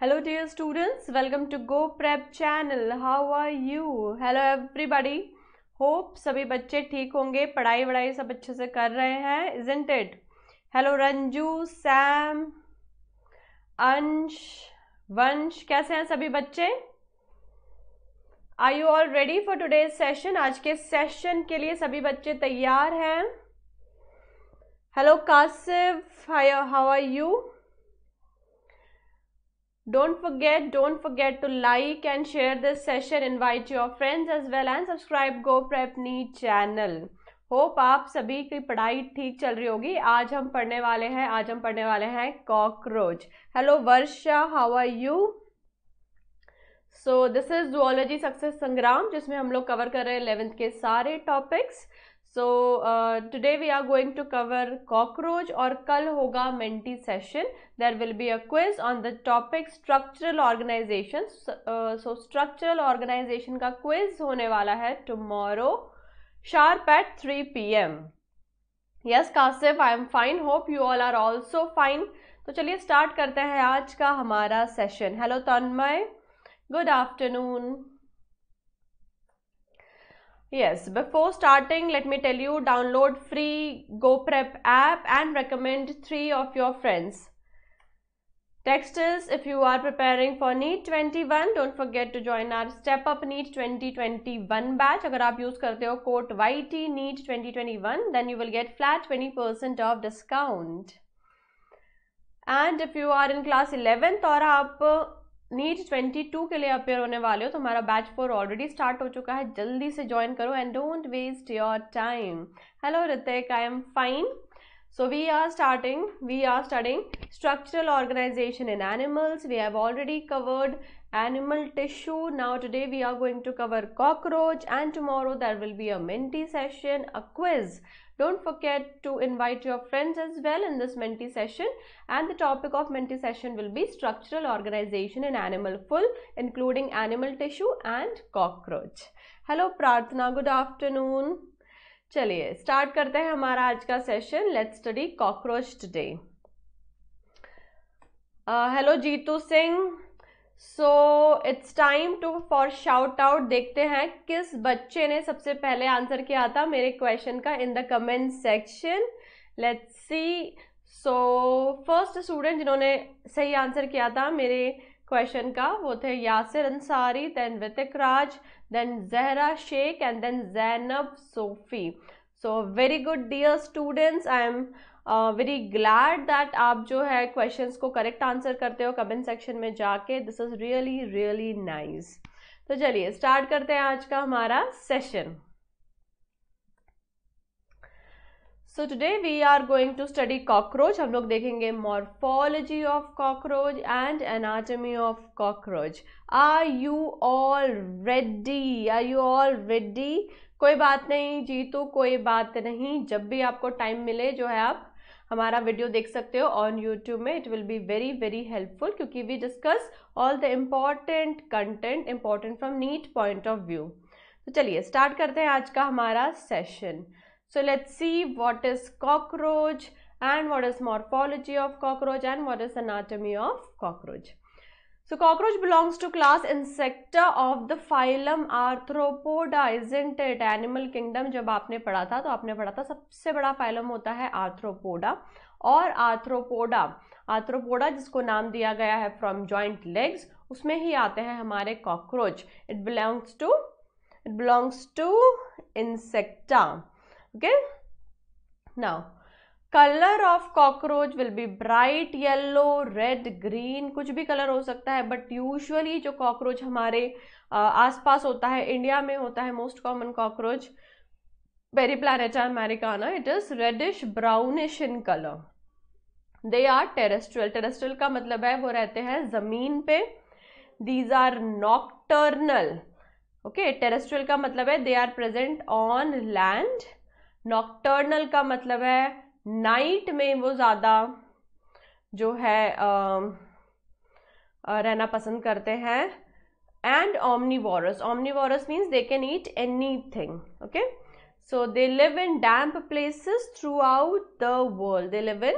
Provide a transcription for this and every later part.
Hello dear students welcome to go prep channel how are you hello everybody hope सभी बच्चे ठीक होंगे पढ़ाई वढ़ाई सब अच्छे से कर रहे हैं isn't it hello Ranju Sam Ansh Vansh कैसे हैं सभी बच्चे are you all ready for today session आज के सेशन के लिए सभी बच्चे तैयार हैं hello Kashif how are you don't forget, don't forget to like and share this session. Invite your friends as well and subscribe GoPrepNe channel. Hope आप सभी की पढ़ाई ठीक चल रही होगी आज हम पढ़ने वाले हैं आज हम पढ़ने वाले हैं cockroach hello Varsha how are you so this is zoology success Sangram जिसमें हम लोग कवर कर रहे हैं इलेवेंथ के सारे topics so today we are going to cover cockroach और कल होगा mentee session there will be a quiz on the topic structural organization so structural organization का क्विज होने वाला है tomorrow sharp at three P M yes Kashif I am fine hope you all are also fine तो चलिए start करते हैं आज का हमारा session hello Tanmay good afternoon Yes, before starting, let me tell you download free GoPrep app and recommend three of your friends. Text if you are preparing for NEET 21, don't forget to join our Step Up NEET 2021 batch. If you use करते code YT NEET 2021, then you will get flat 20% of discount. And if you are in class 11th or up. NEET twenty two के लिए appear होने वाले हो तो हमारा batch four already start हो चुका है जल्दी से ज्वाइन करो and don't waste your time hello Ritik I am fine so we are starting we are starting structural organization in animals we have already covered animal tissue now today we are going to cover cockroach and tomorrow there will be a menti session a quiz Don't forget to invite your friends as well in this mentee session and the topic of mentee session will be structural organization in animal full including animal tissue and cockroach. Hello Prarthana, good afternoon. चलिए start करते हैं हमारा आज का session let's study cockroach today hello Jitu Singh so it's time to for shout out देखते हैं किस बच्चे ने सबसे पहले आंसर किया था मेरे क्वेश्चन का in the comment section let's see so first student जिन्होंने सही आंसर किया था मेरे क्वेश्चन का वो थे Yasir Ansari then Ritik Raj then Zahra Sheikh and then Zainab Sophie so very good dear students I am very glad that आप जो है क्वेश्चंस को करेक्ट आंसर करते हो कमेंट सेक्शन में जाके this is really really nice तो चलिए स्टार्ट करते हैं आज का हमारा session so today we are going to study cockroach हम लोग देखेंगे morphology of cockroach and anatomy of cockroach are you all ready are you all ready कोई बात नहीं जीतू तो कोई बात नहीं जब भी आपको टाइम मिले जो है आप हमारा वीडियो देख सकते हो ऑन यूट्यूब में it will be very very helpful क्योंकि we discuss all the important content important from NEET point of view तो चलिए स्टार्ट करते हैं आज का हमारा session so let's see what is cockroach and what is morphology of cockroach and what is anatomy of cockroach so cockroach belongs to class Insecta of the phylum Arthropoda isn't it? Animal kingdom जब आपने पढ़ा था तो आपने पढ़ा था सबसे बड़ा फाइलम होता है आर्थ्रोपोडा और आर्थ्रोपोडा आर्थ्रोपोडा जिसको नाम दिया गया है फ्रॉम जॉइंट लेग्स उसमें ही आते हैं हमारे cockroach it belongs to it belongs to Insecta okay now colour of cockroach will be bright yellow red green कुछ भी कलर हो सकता है बट यूजुअली जो कॉकरोच हमारे आसपास होता है इंडिया में होता है most common cockroach planeta americana it is reddish brownish in colour they are terrestrial terrestrial का मतलब है वो रहते हैं ज़मीन पे these are nocturnal okay terrestrial का मतलब है they are present on land nocturnal का मतलब है नाइट में वो ज़्यादा जो है आ, रहना पसंद करते हैं and omnivorous omnivorous vorous means they can eat anything okay so they live in damp places throughout the world they live in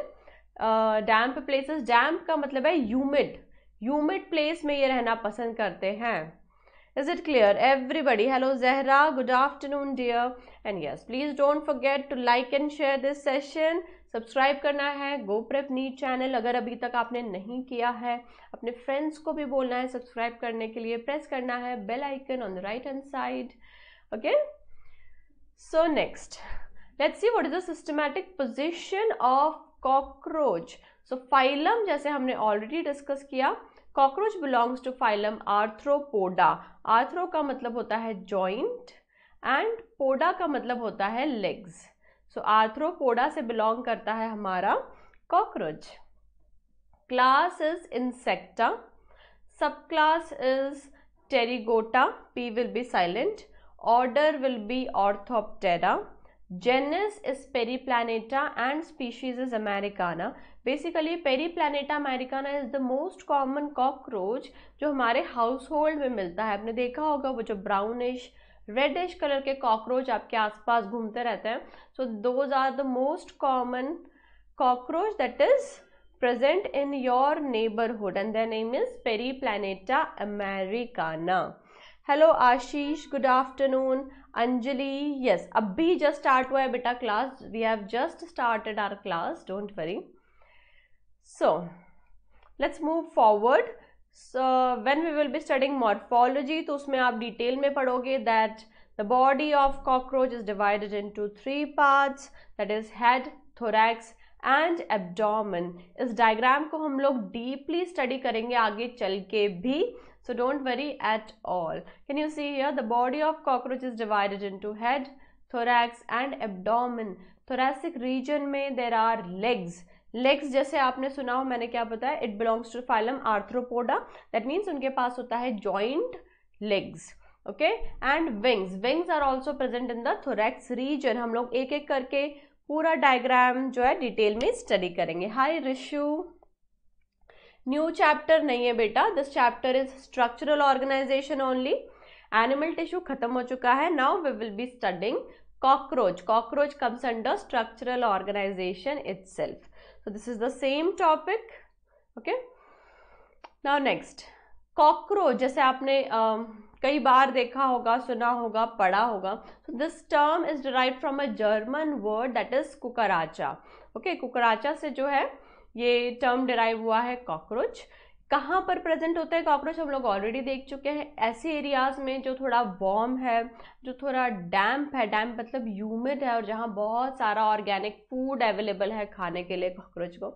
damp places damp का मतलब है यूमिड यूमिड प्लेस में ये रहना पसंद करते हैं is it clear everybody hello Zahra good afternoon dear and yes please don't forget to like and share this session subscribe करना है गो प्रेप नीट चैनल अगर अभी तक आपने नहीं किया है अपने फ्रेंड्स को भी बोलना है सब्सक्राइब करने के लिए प्रेस करना है bell icon on the right hand side okay so next let's see what is the systematic position of cockroach so phylum जैसे हमने ऑलरेडी डिस्कस किया cockroach belongs to phylum Arthropoda arthro का मतलब होता है जॉइंट एंड पोडा का मतलब होता है लेग्स सो आर्थ्रोपोडा से बिलोंग करता है हमारा cockroach class is Insecta sub class is Pterygota P will be silent order will be Orthoptera Periplaneta and species is americana basically Periplaneta americana is the most common cockroach जो हमारे house hold में मिलता है आपने देखा होगा वो जो ब्राउनिश रेडिश कलर के कॉकरोच आपके आसपास घूमते रहते हैं so those are the most common cockroach that is present in your neighbourhood and the name is Periplaneta americana hello Ashish good afternoon Anjali yes अभी जस्ट स्टार्ट हुआ है बेटा class we have just started our class don't worry so let's move forward when we will be studying morphology तो उसमें आप detail में पढ़ोगे that the body of cockroach is divided to three parts that is head thorax and abdomen इस diagram को हम लोग deeply study करेंगे आगे चल के भी so don't worry at all can you see here the body of cockroach is divided to head thorax and abdomen thoracic region में देर आर लेग्स लेग्स जैसे आपने सुना हो मैंने क्या बताया it belongs to phylum Arthropoda that means उनके पास होता है joint legs okay and wings wings are also present in the thorax region हम लोग एक एक करके पूरा डायग्राम जो है डिटेल में स्टडी करेंगे हाई रिशु न्यू चैप्टर नहीं है बेटा this chapter is structural organization only animal tissue खत्म हो चुका है now we will be studying cockroach comes under structural organization organization self so this is the same topic okay now next cockroach जैसे आपने uh, कई बार देखा होगा सुना होगा पढ़ा होगा this term is derive from a German word that is cucaracha okay cucaracha से जो है ये टर्म डिराइव हुआ है कॉकरोच कहाँ पर प्रेजेंट होता है कॉकरोच हम लोग ऑलरेडी देख चुके हैं ऐसे एरियाज़ में जो थोड़ा वॉम है जो थोड़ा डैम्प है डैम्प मतलब ह्यूमिड है और जहाँ बहुत सारा ऑर्गेनिक फूड अवेलेबल है खाने के लिए कॉकरोच को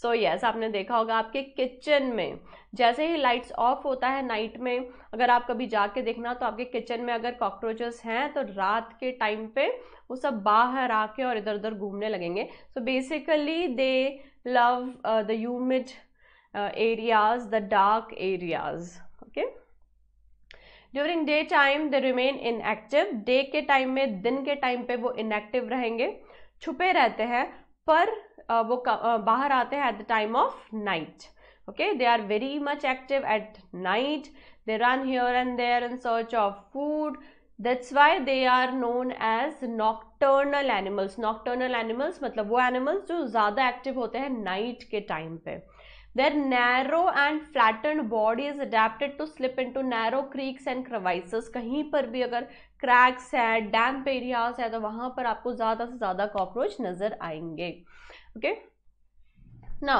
सो so, यस yes, आपने देखा होगा आपके किचन में जैसे ही लाइट्स ऑफ होता है नाइट में अगर आप कभी जाके देखना तो आपके किचन में अगर कॉकरोचेस हैं तो रात के टाइम पे वो सब बाहर आके और इधर उधर घूमने लगेंगे so basically they love the humid uh, areas, the dark areas. Okay. During day time they remain inactive day के टाइम में दिन के टाइम पे वो इनएक्टिव रहेंगे छुपे रहते हैं पर वो बाहर आते हैं at the time of night okay they are very much active at night they run here and there in search of food that's why they are known as nocturnal animals nocturnal animals मतलब वो animals जो ज़्यादा active होते हैं night के time पे Their narrow and flattened body is adapted to slip into narrow creeks and crevices. कहीं पर भी अगर cracks है damp areas है तो वहाँ पर आपको ज़्यादा से ज़्यादा cockroach नज़र आएंगे okay? now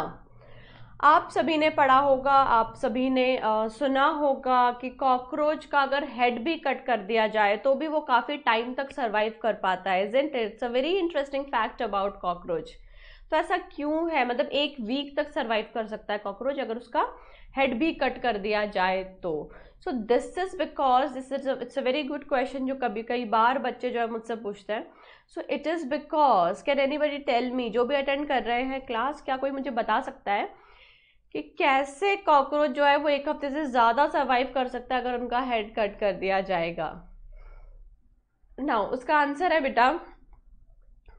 आप सभी ने पढ़ा होगा आप सभी ने आ, सुना होगा कि कॉकरोच का अगर हेड भी कट कर दिया जाए तो भी वो काफ़ी टाइम तक सर्वाइव कर पाता है is it it's a very interesting fact about cockroach तो ऐसा क्यों है मतलब एक वीक तक सर्वाइव कर सकता है कॉकरोच अगर उसका हेड भी कट कर दिया जाए तो so this is because this is it's a very good question जो कभी कई बार बच्चे जो है मुझसे पूछते हैं so it is because can anybody tell me जो भी अटेंड कर रहे हैं क्लास क्या कोई मुझे बता सकता है कि कैसे कॉकरोच जो है वो एक हफ्ते से ज़्यादा सर्वाइव कर सकता है अगर उनका हेड कट कर दिया जाएगा ना उसका आंसर है बेटा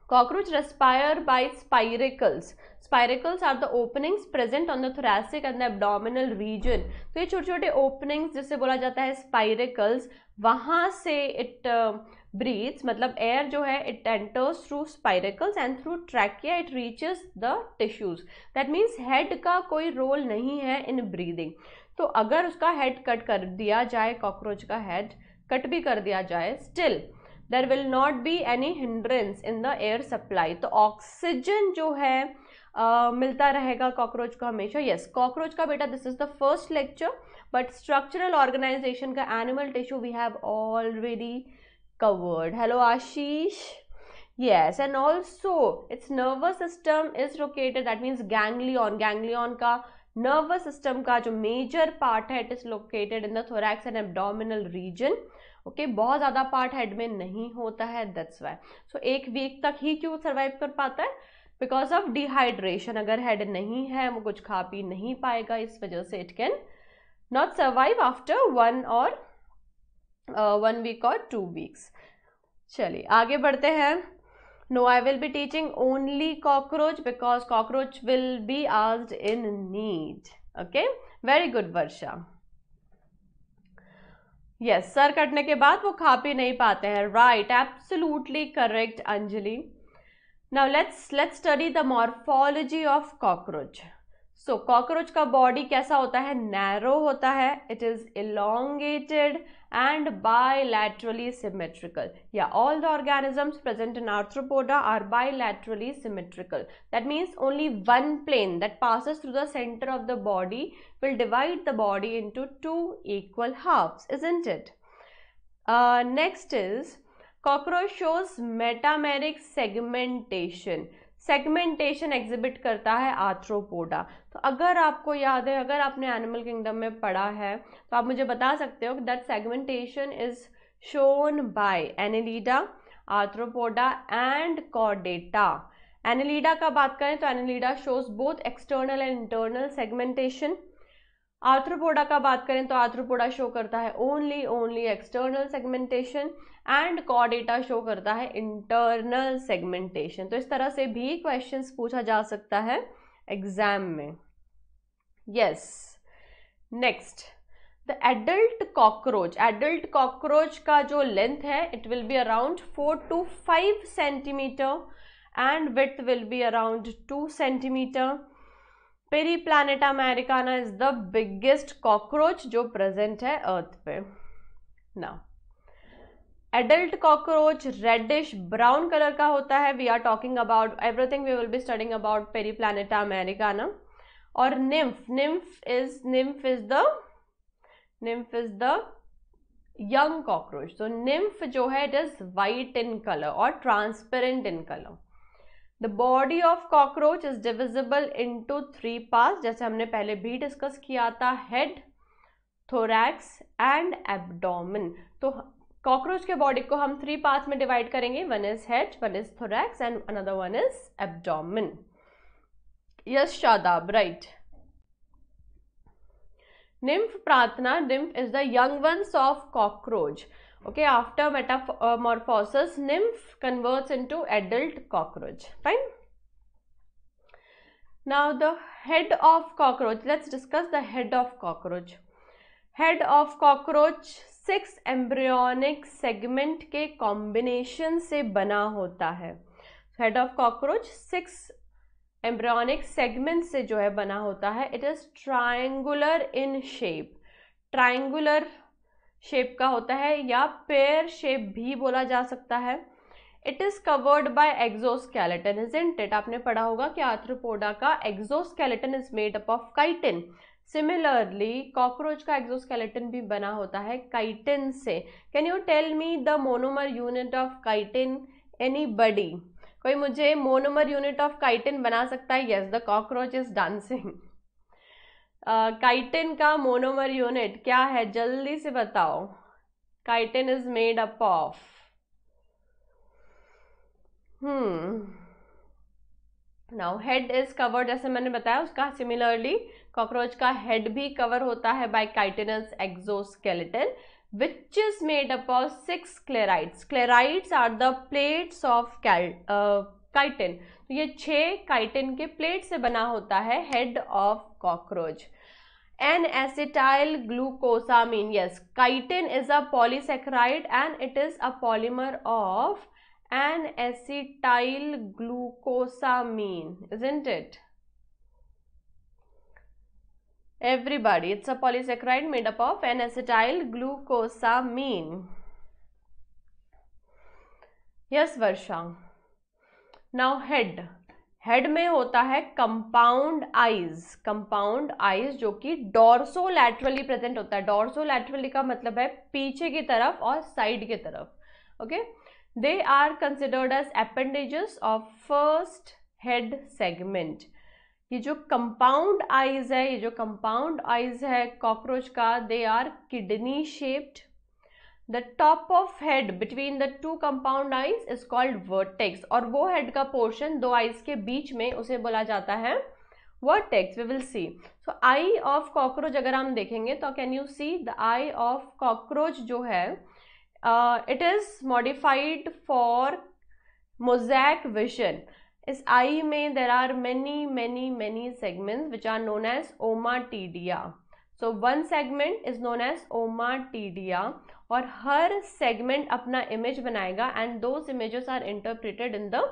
Cockroach respire by spiracles. Spiracles are the openings present on the thoracic and the abdominal region. तो ये छोटे छोटे openings जिसे बोला जाता है spiracles, वहाँ से it uh, breathes, मतलब air जो है it enters through spiracles and through trachea it reaches the tissues. That means head का कोई role नहीं है in breathing. तो अगर उसका head cut कर दिया जाए cockroach का head, कट भी कर दिया जाए still there will not be any hindrance in the air supply तो ऑक्सीजन जो है मिलता रहेगा कॉकरोच को हमेशा येस कॉकरोच का बेटा this is the first lecture but structural organization का animal tissue we have already covered hello Ashish yes and also its nervous system is located that means ganglion ganglion का नर्वस सिस्टम का जो major part है it is located in the end abdominal region okay okay? बहुत ज़्यादा part head में नहीं होता है दैट्स वाई सो एक वीक तक ही क्यों सर्वाइव कर पाता है बिकॉज ऑफ डिहाइड्रेशन अगर हेड नहीं है वो कुछ खा पी नहीं पाएगा इस वजह से it can not survive after one और वन वीक और टू वीक्स चलिए आगे बढ़ते हैं no I will be teaching only cockroach because cockroach will be आज in need okay very good Varsha yes yes, sir कटने के बाद वो खा पी नहीं पाते हैं right absolutely correct Anjali now let's let's study the morphology of cockroach so so, cockroach का बॉडी कैसा होता है नैरो होता है it is elongated and bilaterally symmetrical या all the organisms present in Arthropoda are bilaterally symmetrical that means only one plane that passes through the centre of the body will divide the body in two equal halves isn't it next is cockroach shows metameric segmentation segmentation exhibit करता है arthropoda तो अगर आपको याद है अगर आपने animal kingdom में पढ़ा है तो आप मुझे बता सकते हो कि that segmentation is shown by Annelida Arthropoda and कॉडेटा एनिलीडा का बात करें तो Annelida shows both external and internal segmentation Arthropoda का बात करें तो आर्थ्रोपोडा शो करता है only only external segmentation and कॉडेटा शो करता है इंटरनल सेगमेंटेशन तो इस तरह से भी क्वेश्चन पूछा जा सकता है एग्जाम में yes next the adult cockroach adult cockroach का जो लेंथ है it will be around four to five centimetre and width will be around two centimetre peri Periplaneta americana is the biggest cockroach जो present है earth पे ना adult cockroach reddish brown colour का होता है we are talking about everything we will be studying about peri Periplaneta americana और nymph nymph is nymph is the nymph is the young cockroach तो nymph जो है it is white in colour और transparent in colour the body of cockroach is divisible into three part जैसे हमने पहले भी discuss किया था हेड थोरैक्स एंड एबडोमिन तो कॉकरोच के बॉडी को हम थ्री पार्ट में डिवाइड करेंगे one is head one is thorax and another one is abdomen yes Shadab right nymph Prarthana nymph is the young ones of cockroach okay after metamorphosis nymph converts into adult cockroach fine now the head of cockroach let's discuss the head of cockroach head of cockroach six embryonic segment के combination से बना होता है head of cockroach six embryonic segment से जो है बना होता है it is triangular in shape triangular shape का होता है या पेयर शेप भी बोला जा सकता है it is covered by exoskeleton isn't it आपने पढ़ा होगा कि आर्थ्रोपोडा का exoskeleton is made up of chitin similarly cockroach का एक्सोस्केलेटन भी बना होता है काइटिन से can you tell me the monomer unit of chitin anybody कोई मुझे मोनोमर यूनिट ऑफ काइटिन बना सकता है yes the cockroach is dancing chitin का मोनोमर यूनिट क्या है जल्दी से बताओ chitin is made up of hmm now head is covered जैसे मैंने बताया उसका सिमिलरली कॉकरोच का हेड भी कवर होता है by chitinous exoskeleton which is made up of six sclerites sclerites are the plates of chitin. तो ये छह काइटिन के प्लेट से बना होता है head of cockroach and acetyl glucosamine. Yes, chitin is a polysaccharide and it is a polymer of an acetyl glucosamine, isn't it? Everybody, it's a polysaccharide made up of an acetyl glucosamine. Yes, Varsha. Now head. Head में होता है compound eyes compound eyes जो कि dorso laterally present होता है dorso laterally का मतलब है पीछे की तरफ और साइड की तरफ okay they are considered as appendage of first head segment ये जो कंपाउंड आईज है ये जो कंपाउंड आइज है कॉकरोच का they are kidney shaped the top of head between the two compound eyes is called vertex और वो head का पोर्शन दो आइज के बीच में उसे बोला जाता है vertex we will see so eye of cockroach अगर हम देखेंगे तो can you see the eye of cockroach जो है it is modified for mosaic vision इस आई में there are many many many segment which are known as ommatidia so one segment is known as ommatidia और हर segment अपना image बनाएगा and those images are interpreted in the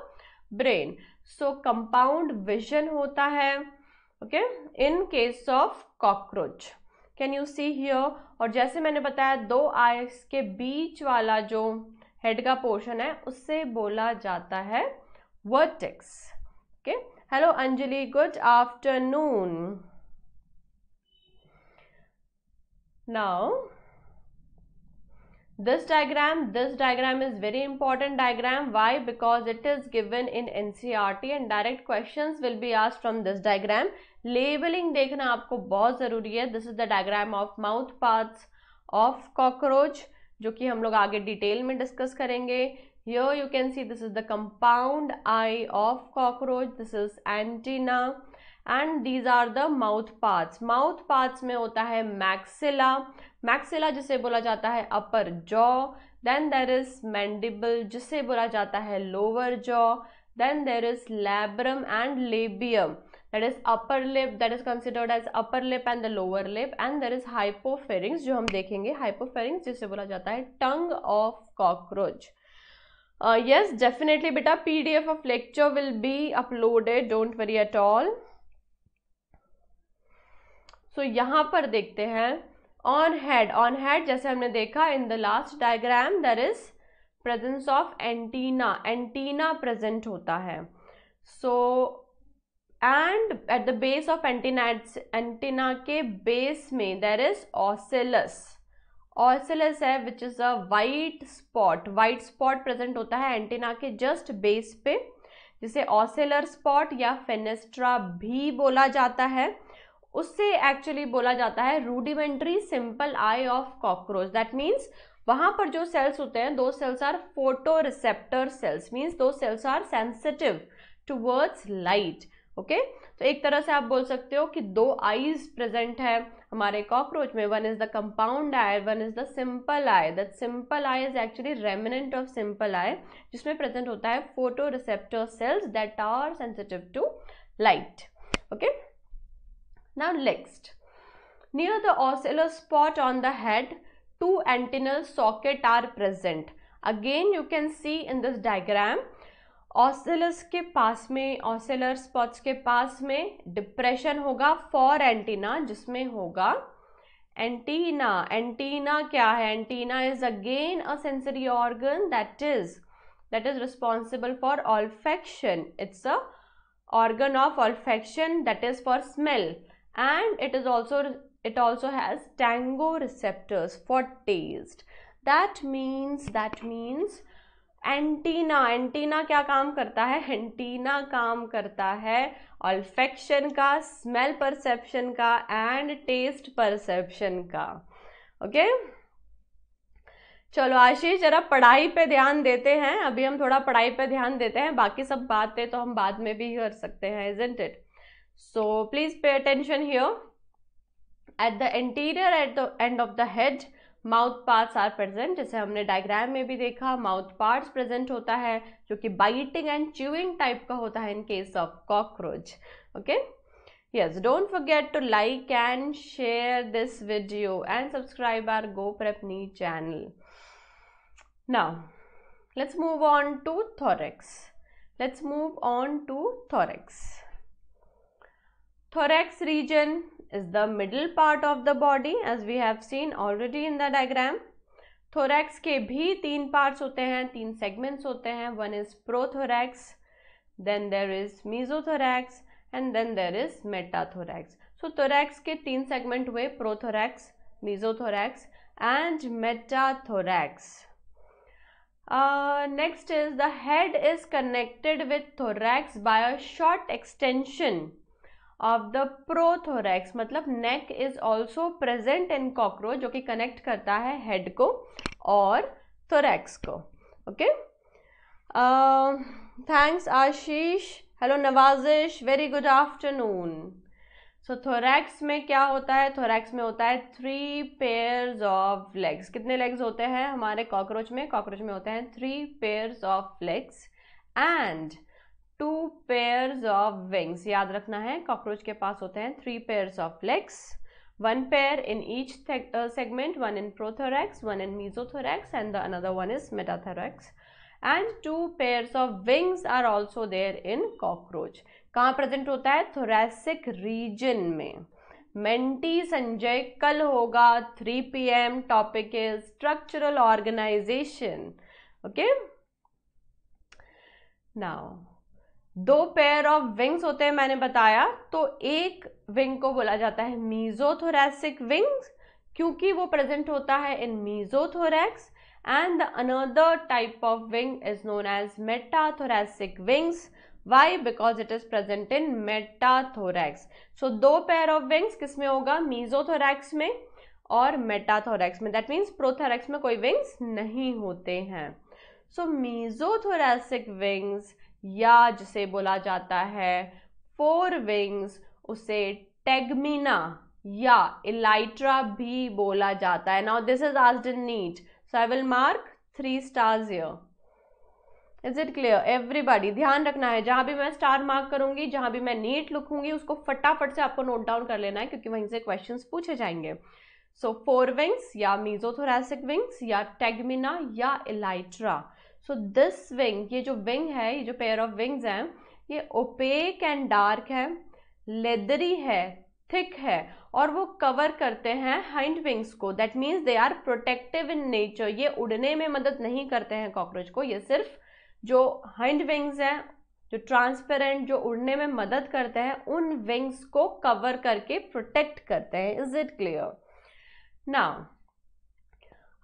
brain so compound vision होता है okay in case of cockroach can you see here और जैसे मैंने बताया दो आइस के बीच वाला जो हेड का पोर्शन है उससे बोला जाता है vertex okay hello Anjali good afternoon now this diagram this diagram is very important diagram why because it is given in ncrt and direct questions will be asked from this diagram labeling dekhna aapko bahut zaruri hai this is the diagram of mouth parts of cockroach jo ki hum log aage detail mein discuss karenge here you can see this is the compound eye of cockroach this is antenna and these are the mouth parts mouth parts mein hota hai maxilla maxilla जिसे बोला जाता है upper jaw then there is mandible जिसे बोला जाता है lower jaw then there is labrum and labium that is upper lip that is considered as upper lip and the lower lip and there is hypopharynx जो हम देखेंगे hypopharynx जिसे बोला जाता है tongue of cockroach yes definitely बेटा P D F of lecture will be uploaded don't worry at all so यहां पर देखते हैं ऑन हेड ऑन हेड जैसे हमने देखा in the last diagram there is presence of antenna antenna present होता है so and at the base of antenna antenna के बेस में देर इज ऑसेलस ऑसेलस है which is a white spot white spot present होता है antenna के just base पे जिसे ऑसेलर स्पॉट या फेनेस्ट्रा भी बोला जाता है उससे एक्चुअली बोला जाता है rudimentary simple eye of cockroach that means वहां पर जो सेल्स होते हैं those cells are photoreceptor cells means those cells are sensitive towards light okay तो एक तरह से आप बोल सकते हो कि दो आईज प्रेजेंट है हमारे कॉकरोच में one is the compound eye one is the simple eye that simple eye is actually remnant of simple eye जिसमें प्रेजेंट होता है photoreceptor cells that are sensitive to light okay Now next, near the ocellar spot on the head, two antennal socket are present. Again you can see in this diagram, ocellus के पास में Osler spots के पास में depression होगा for antenna जिसमें होगा antenna antenna क्या है antenna is again a sensory organ that is that is responsible for olfaction it's a organ of olfaction that is for smell and it is also it also has tango receptors for taste that means that means antenna antenna kya kaam karta hai antenna kaam karta hai olfaction ka smell perception ka and taste perception ka okay चलो आशीष जरा पढ़ाई पे ध्यान देते हैं अभी हम थोड़ा पढ़ाई पे ध्यान देते हैं बाकी सब बातें तो हम बाद में भी कर सकते हैं is it so please pay attention here at the anterior at the end of the head mouth parts are present जैसे हमने डायग्राम में भी देखा माउथ पार्ट्स प्रेजेंट होता है जो कि बाइटिंग एंड च्यूइंग टाइप का होता है in case of cockroach okay yes don't forget to like and share this video and subscribe our goprepni channel now let's move on to thorax let's move on to thorax thorax region is the middle part of the body as we have seen already in the diagram thorax ke bhi teen parts hote hain teen segments hote hain one is prothorax then there is mesothorax and then there is metathorax so thorax ke teen segment hue prothorax mesothorax and metathorax uh, next is the head is connected with thorax by a short extension of the prothorax मतलब neck is also present in cockroach जो कि connect करता है head को और thorax को okay thanks Ashish hello Nawazish very good afternoon so thorax में क्या होता है थोरैक्स में होता है थ्री पेयर्स ऑफ लेग्स कितने लेग्स होते हैं हमारे कॉकरोच में कॉकरोच में होते हैं three pairs of legs and two pair of wings याद रखना है कॉकरोच के पास होते हैं three pair of legs one pair in each segment one in prothorax one in mesothorax and the another one is metathorax and two pair of wings are also there in cockroach कहाँ present होता है thoracic region में मेंटी संजय कल होगा three P M topic is structural organisation okay now दो pair of wings होते हैं मैंने बताया तो एक विंग को बोला जाता है मीजोथोरेसिक विंग्स क्योंकि वो प्रेजेंट होता है in mesothorax and the another type of wing is known as metathoracic wings why because it is present in metathorax so दो पेयर ऑफ विंग्स किस में होगा मीजोथोरैक्स में और मेटाथोरैक्स में दैट मीन्स प्रोथोरैक्स में कोई विंग्स नहीं होते हैं सो मीजोथोरेसिक विंग्स या जिसे बोला जाता है फोर विंग्स उसे टेगमिना या इलाइट्रा भी बोला जाता है now this is asked in NEET so I will mark three stars yeah is it clear everybody ध्यान रखना है जहां भी मैं स्टार मार्क करूंगी जहां भी मैं नीट लिखूंगी उसको फटाफट से आपको नोट डाउन कर लेना है क्योंकि वहीं से क्वेश्चंस पूछे जाएंगे सो फोर विंग्स या मीजोथोरेसिक विंग्स या टेगमिना या इलाइट्रा सो दिस विंग ये जो विंग है ये जो पेयर ऑफ विंग्स हैं ये ओपेक एंड डार्क है लेदरी है थिक है और वो कवर करते हैं हाइंड विंग्स को that means they are protective in nature ये उड़ने में मदद नहीं करते हैं कॉकरोच को ये सिर्फ जो हाइंड विंग्स हैं जो ट्रांसपेरेंट जो उड़ने में मदद करते हैं उन विंग्स को कवर करके प्रोटेक्ट करते हैं is it clear now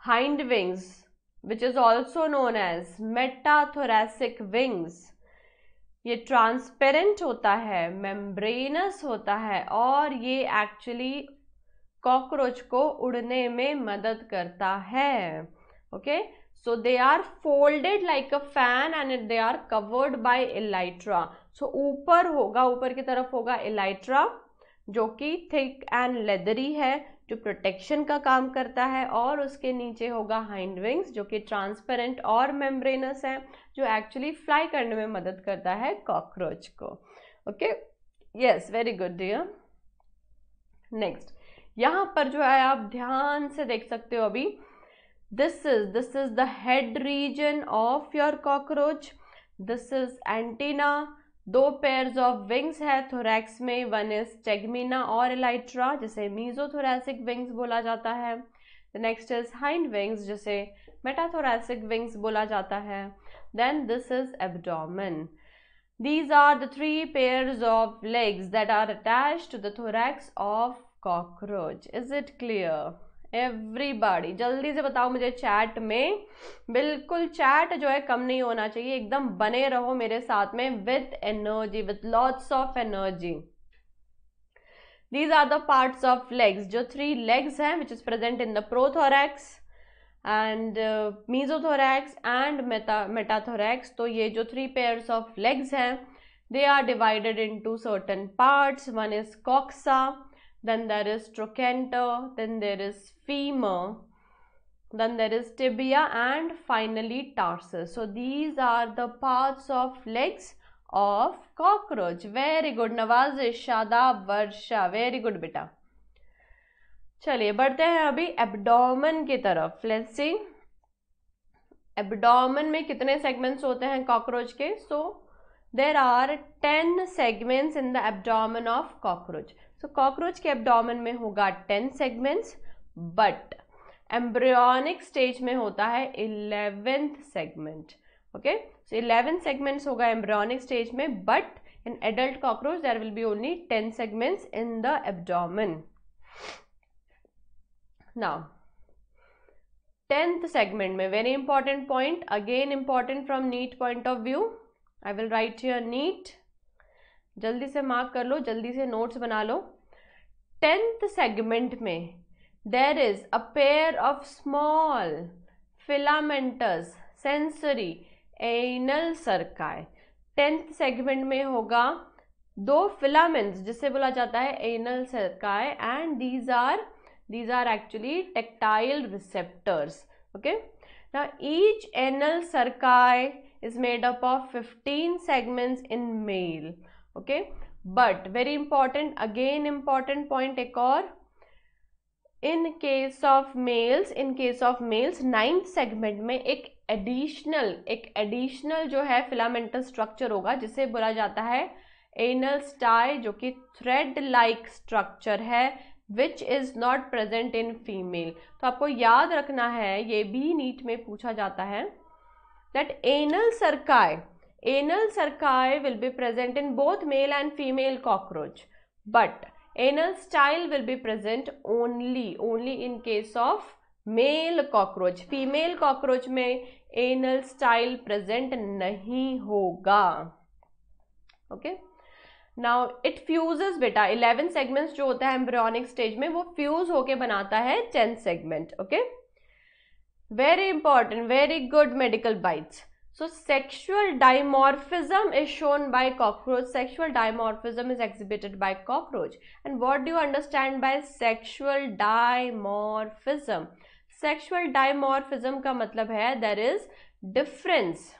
hind wings which is also known as metathoracic wings ये ट्रांसपेरेंट होता है मेम्ब्रेनस होता है और ये एक्चुअली कॉकरोच को उड़ने में मदद करता है okay so they are folded like a fan and they are covered by elytra so ऊपर होगा ऊपर की तरफ होगा इलाइट्रा जो कि थिक एंड लेदरी है जो प्रोटेक्शन का काम करता है और उसके नीचे होगा हाइंड विंग्स जो कि ट्रांसपेरेंट और मेम्ब्रेनस है जो एक्चुअली फ्लाई करने में मदद करता है कॉकरोच को okay yes very good dear next यहाँ पर जो है आप ध्यान से देख सकते हो अभी this is this is the head region of your cockroach this is antenna दो पेयर्स ऑफ विंग्स है थोरैक्स में वन इज टेगमिना और एलाइट्रा जिसे मीजोथोरेसिक विंग्स बोला जाता है the next is hind wings जिसे मेटाथोरेसिक विंग्स बोला जाता है then this is abdomen these are three three of legs that are attach to to of cockroach is it clear everybody जल्दी से बताओ मुझे चैट में बिल्कुल चैट जो है कम नहीं होना चाहिए एकदम बने रहो मेरे साथ में with energy with lots of energy these are the parts of legs जो थ्री लेग्स हैं which is present in the prothorax and mesothorax and metathorax तो ये जो थ्री पेयर्स ऑफ लेग्स हैं they are divided into certain parts one is coxa then there is trochanter, then there is femur, then there is tibia and finally tarsus. So these are the parts of legs of cockroach. Very good Nawazish, Shadab, Varsha. Very good beta. चलिए बढ़ते हैं अभी abdomen की तरफ let's see abdomen में कितने segments होते हैं कॉकरोच के so there are ten segments in the abdomen of cockroach so cockroach के एब्डोमेन में होगा ten segments but embryonic stage में होता है eleventh segment okay so eleven segments होगा एम्ब्रियोनिक स्टेज में but in adult cockroach there will be only ten segments in the abdomen now tenth segment में very important point again important from NEET point of view I will write your NEET जल्दी से mark कर लो जल्दी से notes बना लो tenth segment में there is a pair of small filamentous sensory anal cerci tenth segment में होगा दो फिलामेंट्स जिसे बोला जाता है anal cerci and these are these are actually tactile receptors okay ना each anal cerci is made up of 15 segments in male okay but very important again important point एक और in case of males in case of males ninth segment में एक additional एक additional जो है filamental structure होगा जिसे बोला जाता है एनल स्टाई जो कि थ्रेड लाइक स्ट्रक्चर है which is not present in female तो आपको याद रखना है ये भी नीट में पूछा जाता है that anal cerci anal cerci will be present in both male and female cockroach but anal style will be present only only in case of male cockroach female cockroach में anal style present नहीं होगा okay now it fuses बेटा 11 segments जो होता है embryonic stage में वो fuse होके बनाता है 10 segment okay very important very good medical bytes So sexual dimorphism is shown by cockroach. Sexual dimorphism is exhibited by cockroach. And what do you understand by sexual dimorphism? Sexual dimorphism ka matlab hai, there is difference.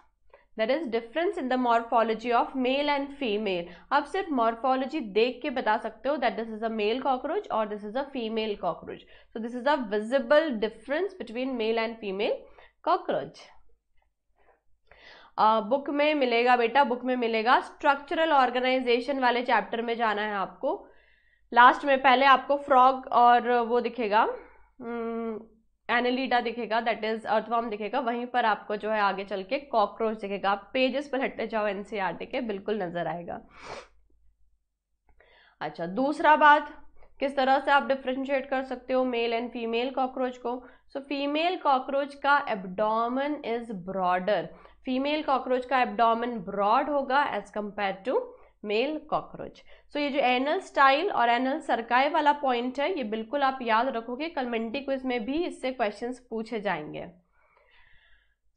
There is difference in the morphology of male and female. Aap sirf morphology dekh ke bata sakte ho that this is a male cockroach or this is a female cockroach. So this is a visible difference between male and female cockroach. Book में मिलेगा बेटा book में मिलेगा structural organisation वाले chapter में जाना है आपको लास्ट में पहले आपको फ्रॉग और वो दिखेगा एनलीडा हम्म, दिखेगा दैट इज अर्थवॉर्म दिखेगा वहीं पर आपको जो है आगे चल के कॉकरोच दिखेगा आप पेजेस पर हटते जाओ एनसीआर e के बिल्कुल नजर आएगा अच्छा दूसरा बात किस तरह से आप डिफ्रेंशिएट कर सकते हो मेल एंड फीमेल कॉकरोच को सो फीमेल कॉकरोच का abdomen is broader female cockroach का एब्डोमेन ब्रॉड होगा as compare to male cockroach so ये जो एनल स्टाइल और एनल सरकाई वाला पॉइंट है ये बिल्कुल आप याद रखोगे कल मेंटी क्विज में भी इससे क्वेश्चंस पूछे जाएंगे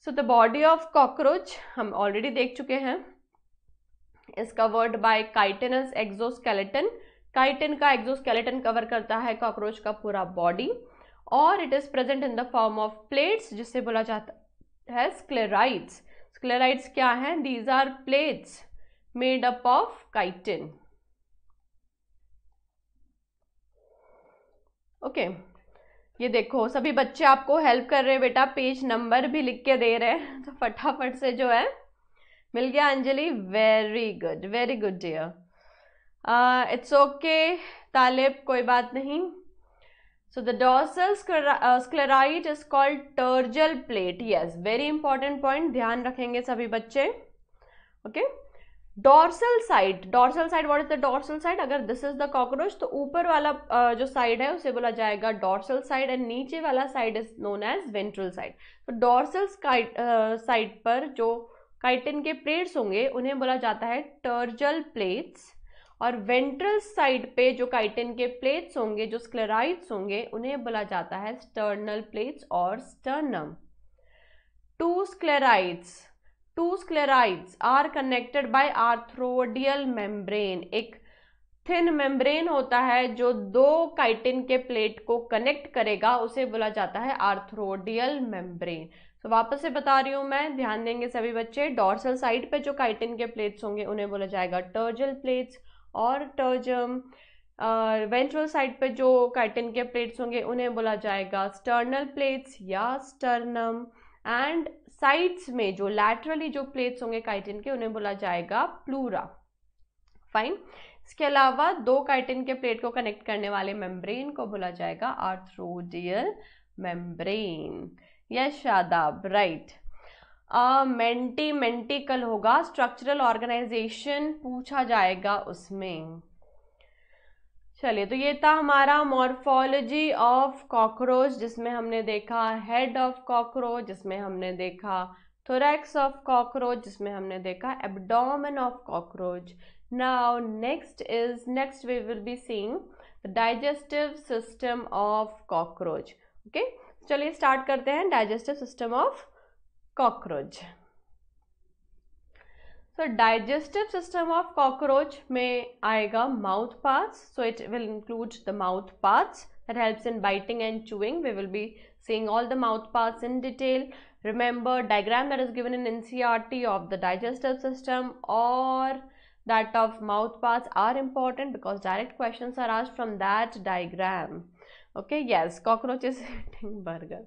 so the body of cockroach हम ऑलरेडी देख चुके हैं is covered by chitinous exoskeleton chitin का एक्सोस्केलेटन कवर करता है कॉकरोच का पूरा बॉडी और it is present in the form of plates जिसे बोला जाता है स्क्लेराइड्स स्क्लेराइड्स क्या है these are plates made up of chitin okay ये देखो सभी बच्चे आपको हेल्प कर रहे हैं बेटा पेज नंबर भी लिख के दे रहे हैं तो फटाफट से जो है मिल गया Anjali very good very good dear it's okay Talib कोई बात नहीं So the dorsal uh, sclerite is called tergial plate. Yes, very important point. ध्यान रखेंगे सभी बच्चे Okay. Dorsal side dorsal side what is the dorsal side अगर दिस इज द कॉकरोच तो ऊपर वाला uh, जो साइड है उसे बोला जाएगा डॉर्सल साइड एंड नीचे वाला side is known as ventral side तो डॉर्सल साइड uh, पर जो काइटिन के प्लेट्स होंगे उन्हें बोला जाता है टर्जल प्लेट्स और वेंट्रल साइड पे जो काइटिन के प्लेट्स होंगे जो स्क्लेराइड्स होंगे उन्हें बोला जाता है स्टर्नल प्लेट्स और sternum two sclerites two sclerites are connected by arthrodial membrane एक थिन मेम्ब्रेन होता है जो दो काइटिन के प्लेट को कनेक्ट करेगा उसे बोला जाता है आर्थ्रोडियल मेम्ब्रेन तो वापस से बता रही हूँ मैं ध्यान देंगे सभी बच्चे डॉर्सल साइड पे जो काइटिन के प्लेट्स होंगे उन्हें बोला जाएगा टर्जल प्लेट्स और टर्जम वेंट्रल साइड पे जो कर्टन के प्लेट्स होंगे उन्हें बोला जाएगा स्टर्नल प्लेट्स या स्टर्नम एंड साइड्स में जो लैटरली जो प्लेट्स होंगे काइटिन के उन्हें बोला जाएगा प्लूरा फाइन इसके अलावा दो काइटिन के प्लेट को कनेक्ट करने वाले मेम्ब्रेन को बोला जाएगा arthrodial membrane yes Shadab right मेंटी मेंटिकल होगा स्ट्रक्चरल ऑर्गेनाइजेशन पूछा जाएगा उसमें चलिए तो ये था हमारा मॉर्फोलॉजी ऑफ कॉकरोच जिसमें हमने देखा हेड ऑफ कॉकरोच जिसमें हमने देखा थोरैक्स ऑफ कॉकरोच जिसमें हमने देखा abdomen of cockroach now next is next we will be seeing digestive system of cockroach okay चलिए स्टार्ट करते हैं digestive system of cockroach so digestive system of cockroach में आएगा mouth part so it will include the mouth part that helps in biting and chewing we will be seeing all the mouth part in detail remember diagram that is given in NCERT of the digestive system और that of mouth part are important because direct question are आज from that diagram okay yes cockroach is burger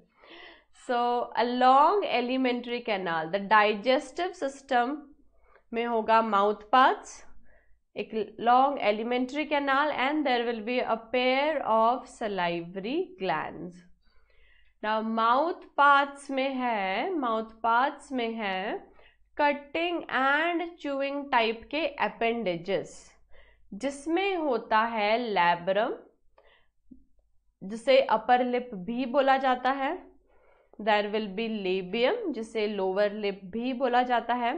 a along alimentary canal the digestive system में होगा mouth parts एक long alimentary canal and there will be a pair of salivary gland ना mouth parts में है mouth parts में है cutting and chewing type के appendages जिसमें होता है लैबरम जिसे अपर लिप भी बोला जाता है देर विल बी लेबियम जिसे लोअर लिप भी बोला जाता है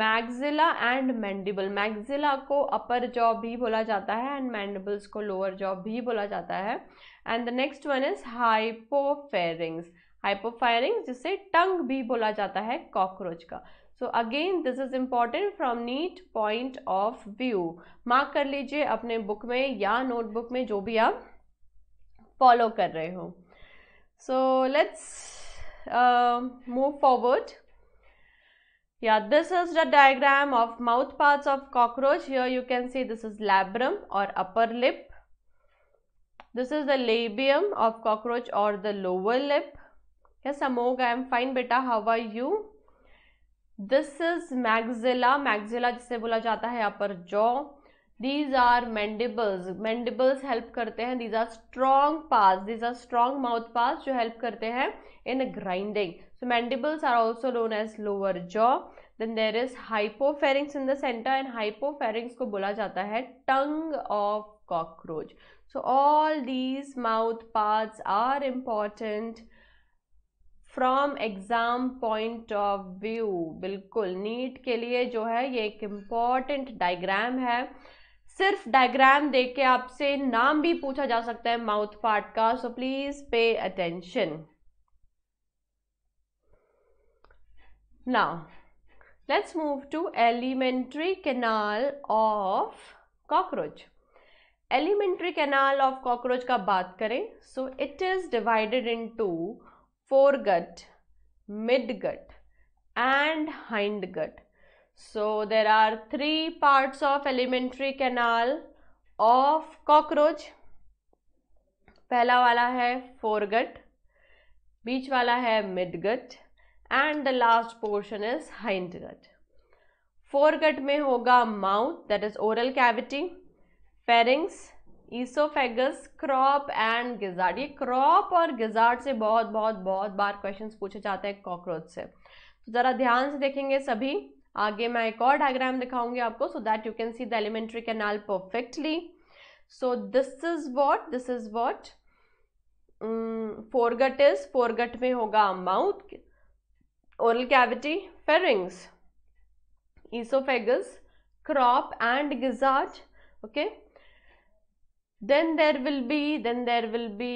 मैग्जिला एंड मैंडिबल मैग्जिला को अपर जॉ भी बोला जाता है एंड मैंडिबल्स को लोअर जॉ भी बोला जाता है and the next one is hypopharynx hypopharynx जिसे टंग भी बोला जाता है कॉकरोच का so again this is important from NEET point of view mark कर लीजिए अपने बुक में या नोटबुक में जो भी आप फॉलो कर रहे हो So let's uh, move forward. Yeah, this is the diagram of mouth parts of cockroach. Here you can see this is labrum or upper lip. This is the labium of cockroach or the lower lip. Yes, Amog, I am fine, beta. How are you? This is maxilla. Maxilla jise bola jata hai upper jaw. These are mandibles mandibles help करते हैं these are strong parts these are strong mouth parts जो help करते हैं in grinding so mandibles are also known as lower jaw then there is hypopharynx in the centre and hypopharynx को बोला जाता है tongue of cockroach so all these mouth parts are important from exam point of view बिल्कुल NEET के लिए जो है ये एक इम्पॉर्टेंट डाइग्राम है सिर्फ डायग्राम देख के आपसे नाम भी पूछा जा सकता है माउथ पार्ट का so please pay attention now let's move to alimentary canal of cockroach alimentary canal of cockroach का बात करें so it is divided into foregut midgut and hindgut So there are three parts of elementary canal of cockroach. पहला वाला है foregut, बीच वाला है midgut and the last portion is hindgut. Foregut में होगा mouth that is oral cavity, pharynx, oesophagus crop and gizzard ये crop और gizzard से बहुत बहुत बहुत बार क्वेश्चंस पूछे जाते हैं कॉकरोच से तो ज़रा ध्यान से देखेंगे सभी आगे मैं एक और डायग्राम दिखाऊंगी आपको so that you can see the alimentary canal perfectly so this is what this is what foregut is foregut में होगा mouth oral cavity pharynx oesophagus crop and गिजाज okay then there will be then there will be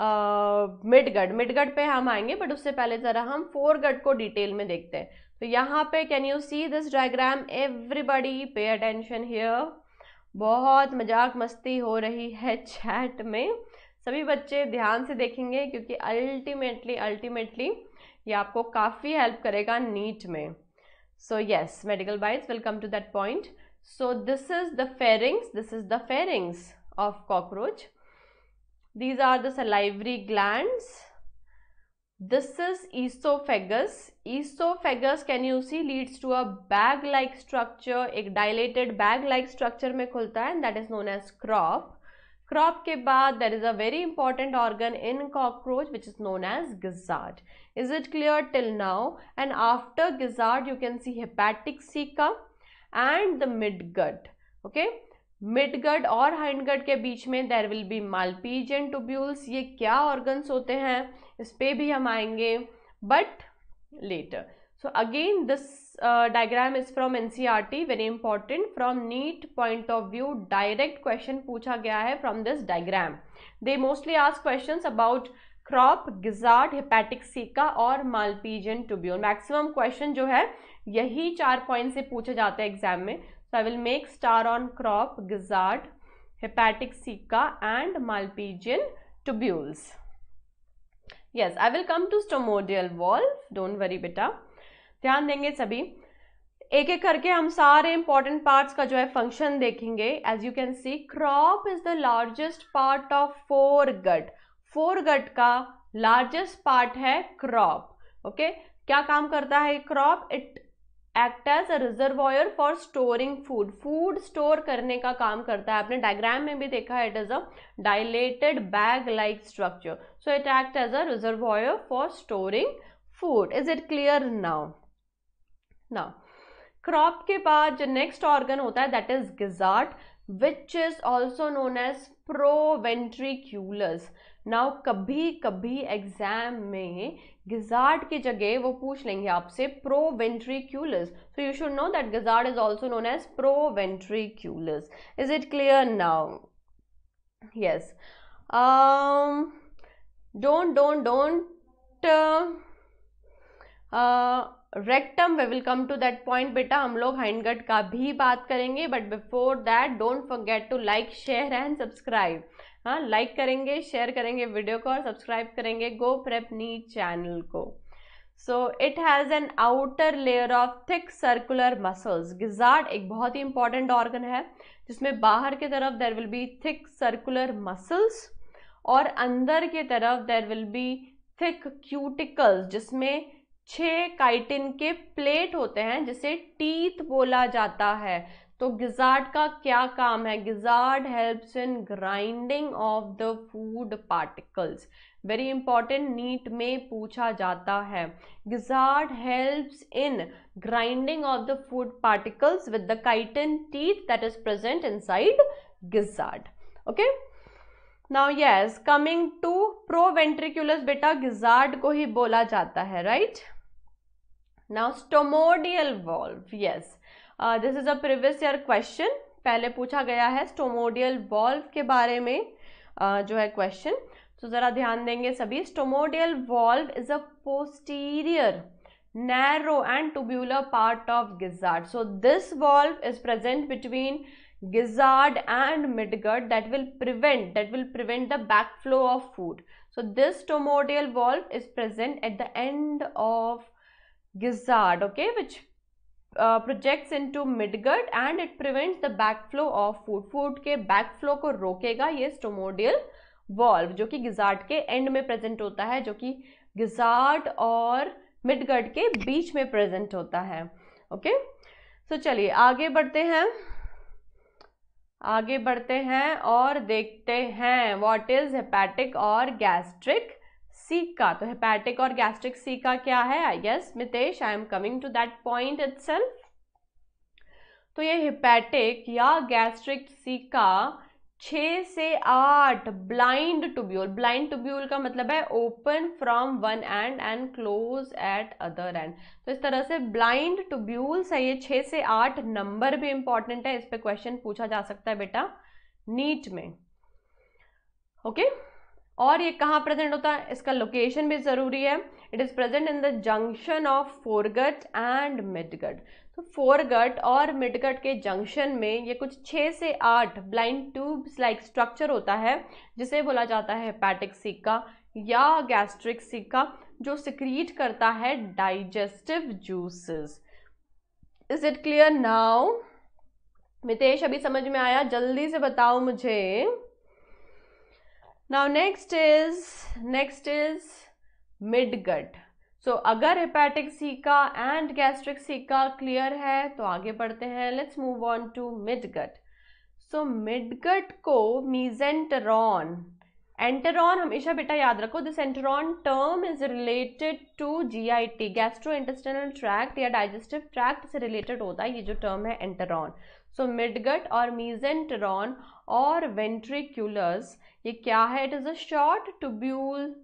midgut midgut पे हम आएंगे but उससे पहले ज़रा हम फोरगढ़ को डिटेल में देखते हैं तो यहाँ पे can you see this diagram everybody pay attention here बहुत मजाक मस्ती हो रही है चैट में सभी बच्चे ध्यान से देखेंगे क्योंकि अल्टीमेटली अल्टीमेटली ये आपको काफ़ी हेल्प करेगा नीट में so yes medical byes welcome to that point so this is the pharynx this is the pharynx of cockroach These are the salivary glands. This is esophagus. Esophagus, can you see, leads to a bag-like structure, a dilated bag-like structure में खुलता है and that is known as crop. Crop के बाद there is a very important organ in cockroach which is known as gizzard. Is it clear till now? And after gizzard you can see hepatic ceca and the midgut. Okay. Mid midgut और hind hindgut के बीच में there will be Malpighian tubules ये क्या organs होते हैं इस पर भी हम आएंगे but later so again this diagram is from N C R T very important from NEET point of view direct question पूछा गया है from this diagram they mostly ask question about crop gizzard hepatic caeca और Malpighian tubule maximum question जो है यही चार point से पूछे जाते हैं एग्जाम में So I will make star on crop, gizzard, hepatic ceca and malpighian tubules. Yes, I will come to stomodial wall. Don't worry beta. dhyan denge sabhi एक एक करके हम सारे इंपॉर्टेंट पार्ट्स का जो है फंक्शन देखेंगे as you can see crop is the largest part of foregut foregut का लार्जेस्ट पार्ट है क्रॉप ओके okay? क्या काम करता है crop it act as a reservoir for storing food food store करने का काम करता है आपने डायग्राम में भी देखा है it is a dilated bag like structure so it act as a reservoir for storing food is it clear now now crop के बाद जो नेक्स्ट ऑर्गन होता है that is gizzard which is also known as proventriculus now कभी कभी exam में gizzard की जगह वो पूछ लेंगे आपसे proventriculus so you should know that gizzard is also known as proventriculus is it clear now yes don't don't don't rectum we will come to that point बेटा हम लोग हाइंडगट का भी बात करेंगे but before that don't forget to like share and subscribe हाँ like करेंगे share करेंगे वीडियो को और सब्सक्राइब करेंगे गो प्रेप नी चैनल को so it has N outer layer of thick circular muscles gizzard एक बहुत ही इंपॉर्टेंट ऑर्गन है जिसमें बाहर की तरफ there will be thick circular muscles और अंदर की तरफ there will be thick cuticles जिसमें छः काइटिन के प्लेट होते हैं जिसे टीथ बोला जाता है तो गिजार्ड का क्या काम है gizzard helps in grinding of the food particles very important NEET में पूछा जाता है gizzard helps in grinding of the food particles with the chitin teeth that is present inside gizzard okay now yes coming to ventriculus बेटा gizzard को ही बोला जाता है right now stomodeal valve yes this is a previous year question पहले पूछा गया है स्टोमोडियल वॉल्व के बारे में uh, जो है क्वेश्चन तो जरा ध्यान देंगे सभी stomodeal valve is a posterior narrow and tubular part of gizzard so this valve is present between gizzard and midgut that will prevent that will prevent the back flow of food so this stomodeal valve is present at the end of gizzard okay which uh, projects into and it prevent the back flow of food food के flow को रोकेगा ये स्टोमोडियल valve जो कि गिजार्ट के and में present होता है जो कि गिजार्ट और मिडगट के बीच में प्रेजेंट होता है ओके सो चलिए आगे बढ़ते हैं आगे बढ़ते हैं और देखते हैं व्हाट इज हेपेटिक और गैस्ट्रिक सीक का तो हेपैटिक और गैस्ट्रिक का क्या है I guess Mitesh I am coming to that point it तो ये हिपैटिक या गैस्ट्रिक का छ से आठ ब्लाइंड टूब्यूल ब्लाइंड टूब्यूल का मतलब है open from one end and close at other end तो इस तरह से ब्लाइंड टूब्यूल्स है ये छ से आठ नंबर भी इंपॉर्टेंट है इस पे क्वेश्चन पूछा जा सकता है बेटा नीट में ओके okay? और ये कहाँ प्रेजेंट होता है इसका लोकेशन भी ज़रूरी है it is present in the junction of foregut and midgut तो फोरगट और मिडगट के जंक्शन में ये कुछ छः से आठ ब्लाइंड ट्यूब्स लाइक स्ट्रक्चर होता है जिसे बोला जाता है पैटिक सिक्का या गैस्ट्रिक सिक्का जो सिक्रीट करता है digestive juices is it clear now Mitesh अभी समझ में आया जल्दी से बताओ मुझे next is next is midgut so अगर hepatic caeca and gastric caeca clear है तो आगे बढ़ते हैं on to midgut so midgut को मीजेंटरॉन एंटरॉन हमेशा बेटा याद रखो this enteron term is related to G I T gastro intestinal tract या डाइजेस्टिव ट्रैक्ट से रिलेटेड होता है ये जो टर्म है एंटरॉन सो मिडगट और मीजेंटरॉन और वेंट्रिक्यूलर्स ये क्या है it is a short tubule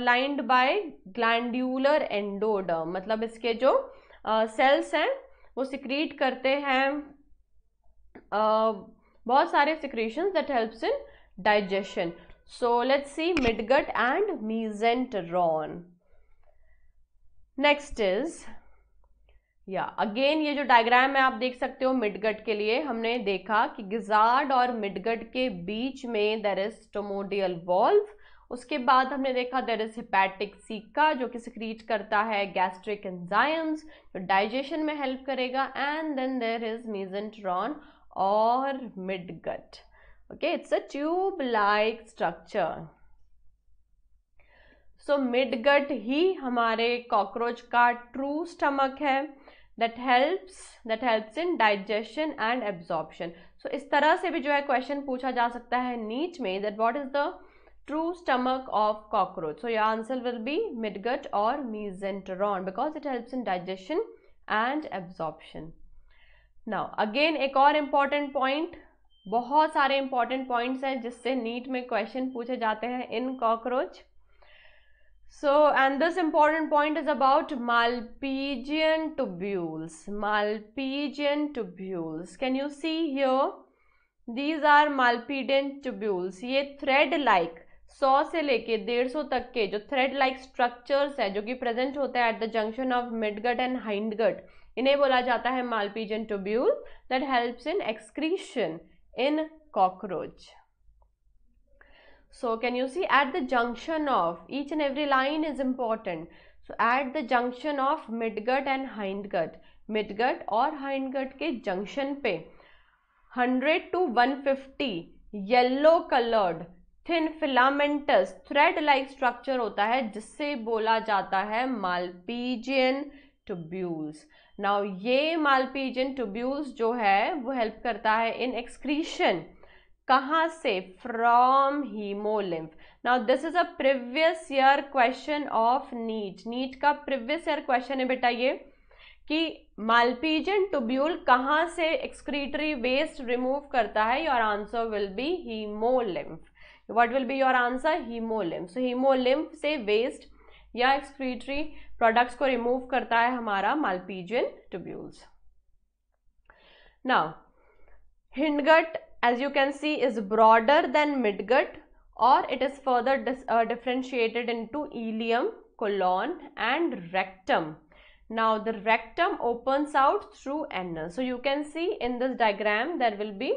lined by glandular endoderm मतलब इसके जो सेल्स uh, हैं वो सिक्रीट करते हैं uh, बहुत सारे secretion that helps in digestion so let's see midgut and mesenteron next is या अगेन ये जो डायग्राम है आप देख सकते हो मिडगट के लिए हमने देखा कि गिजार्ड और मिडगट के बीच में देर इज टोमोडियल वॉल्व उसके बाद हमने देखा देर इज हिपैटिक सीका जो कि सिक्रीट करता है गैस्ट्रिक एंजाइम्स जो डाइजेशन में हेल्प करेगा and then there is mesenteron और midgut okay it's a tube like structure so midgut ही हमारे कॉकरोच का ट्रू स्टमक है that helps that helps in digestion and absorption so इस तरह से भी जो है क्वेश्चन पूछा जा सकता है नीच में that what is the true stomach of cockroach so या आंसर विल बी मिडगट और mesenteron because it helps in digestion and absorption now again एक और इम्पॉर्टेंट पॉइंट बहुत सारे इंपॉर्टेंट पॉइंट्स हैं जिससे नीट में क्वेश्चन पूछे जाते हैं in cockroach So, and this important point is about Malpighian tubules. Malpighian tubules. Can you see here? These are Malpighian tubules. ye thread like 100 से लेके 150 सौ तक के जो थ्रेड लाइक स्ट्रक्चर्स है जो कि प्रेजेंट होता है at the junction of midgut and hindgut इन्हें बोला जाता है Malpighian tubule that helps in excretion in cockroach So can you see at the junction of each and every line is important. So at the junction of midgut and hindgut, midgut or hindgut ke junction pe 100 to 150 yellow colored thin filamentous thread like structure होता है जिससे बोला जाता है Malpighian tubules now ये Malpighian tubules जो है वो हेल्प करता है इन एक्सक्रीशन कहाँ से from haemolymph now this is a previous year question of NEET NEET का प्रीवियस ईयर क्वेश्चन है बेटा ये कि मालपीजन टूब्यूल कहाँ से एक्सक्रीटरी वेस्ट रिमूव करता है your answer will be haemolymph what will be your answer haemolymph so haemolymph से वेस्ट या एक्सक्रीटरी प्रोडक्ट्स को रिमूव करता है हमारा Malpighian tubules now hindgut as you can see is broader than midgut or it is further uh, differentiated into ileum, colon and rectum. Now the rectum opens out through anus. So you can see in this diagram there will be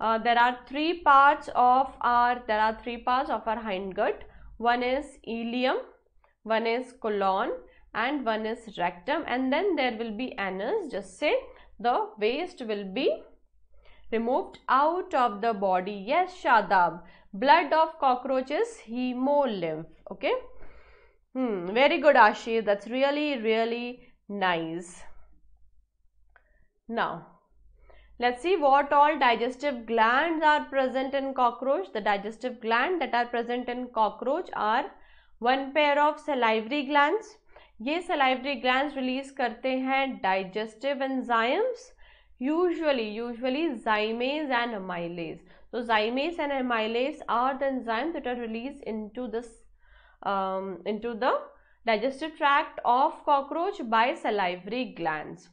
uh, there are three parts of our there are three parts of our hindgut. One is ileum, one is colon and one is rectum and then there will be anus just say the waste will be removed out of the body yes shadab blood of cockroaches hemolymph okay hmm very good ashish that's really really nice now let's see what all digestive glands are present in cockroach the digestive gland that are present in cockroach are one pair of salivary glands Yes, salivary glands release करते हैं digestive usually usually zymase and amylase so zymase and amylase are the enzymes that are released into this um, into the digestive tract of cockroach by salivary glands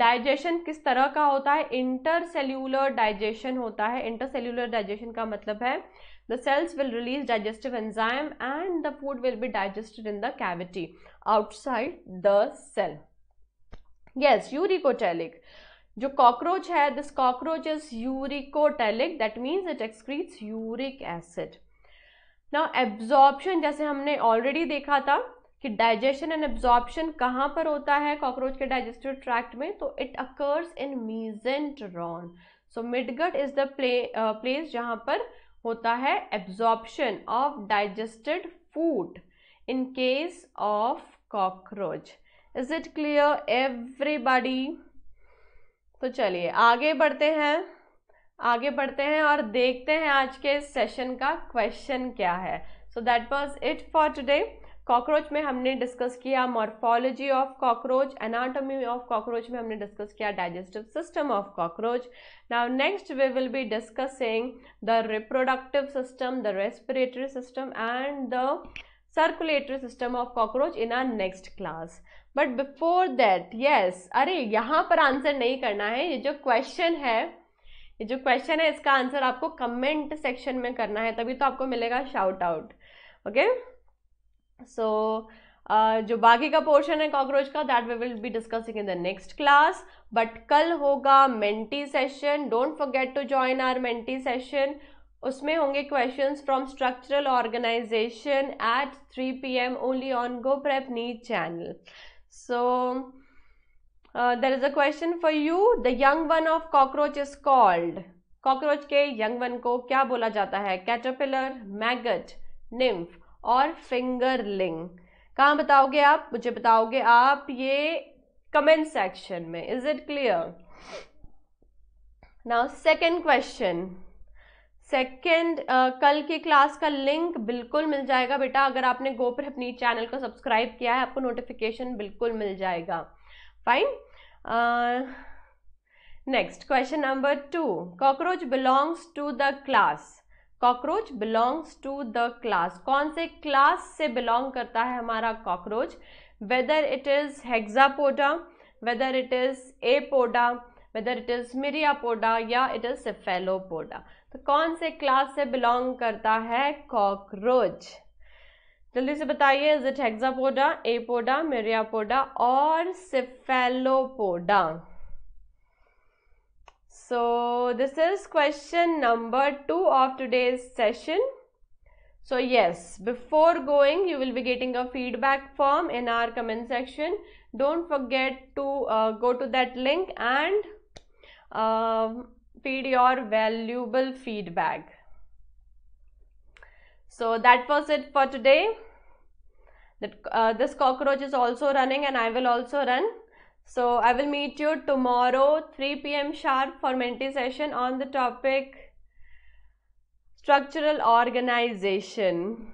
Digestion, किस तरह का होता है intercellular digestion होता है intercellular digestion का मतलब है the cells will release digestive enzyme and the food will be digested in the cavity outside the cell yes eurycotylic जो कॉकरोच है this cockroach is uricotelic that means it excretes uric acid ना absorption जैसे हमने already देखा था कि digestion and absorption कहाँ पर होता है कॉकरोच के डाइजेस्टिव ट्रैक्ट में तो इट अकर्स इन रॉन so midgut is the play place जहाँ पर होता है absorption of digested food in case of cockroach is it clear everybody तो चलिए आगे बढ़ते हैं आगे बढ़ते हैं और देखते हैं आज के सेशन का क्वेश्चन क्या है so that was it for today cockroach में हमने डिस्कस किया morphology of cockroach anatomy of cockroach में हमने डिस्कस किया digestive system of cockroach now next we will be discussing the reproductive system the respiratory system and the circulatory system of cockroach in our next class but before that yes अरे यहाँ पर answer नहीं करना है ये जो question है ये जो क्वेश्चन है इसका आंसर आपको कमेंट सेक्शन में करना है तभी तो आपको मिलेगा शाउट आउट ओके सो जो बाकी का पोर्शन है कॉकरोच का that we will be discussing in the next class but कल होगा mentee session don't forget to join our Menti session उसमें होंगे questions from structural organisation at 3 PM only on Go prep knee channel so there is a question for you the young one of cockroach is called cockroach के young one को क्या बोला जाता है caterpillar maggot nymph और fingerling कहाँ बताओगे आप मुझे बताओगे आप ये कमेंट सेक्शन में is it clear now second question second uh, कल की क्लास का लिंक बिल्कुल मिल जाएगा बेटा अगर आपने गोपर अपनी चैनल को सब्सक्राइब किया है आपको नोटिफिकेशन बिल्कुल मिल जाएगा fine next question number two cockroach belongs to the class cockroach belongs to the class कौन से क्लास से बिलोंग करता है हमारा cockroach whether it is Hexapoda whether it is Apoda whether it is Myriapoda या it is सेफेलोपोडा तो कौन से क्लास से बिलोंग करता है कॉकरोच जल्दी से बताइए is it Hexapoda Apoda Myriapoda और Cephalopoda so this is question number 2 of today's session so yes before going you will be getting a feedback form in our comment section don't forget to uh, go to that link and uh, um, feed your valuable feedback so that was it for today that uh, this cockroach is also running and i will also run so i will meet you tomorrow 3 pm sharp for mentee session on the topic structural organization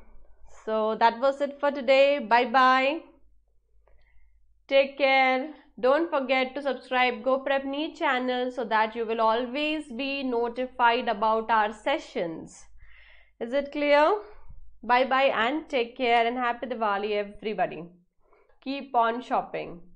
so that was it for today bye bye take care don't forget to subscribe GoPrepNeet channel so that you will always be notified about our sessions. Is it clear? Bye bye and take care and happy Diwali everybody. Keep on shopping.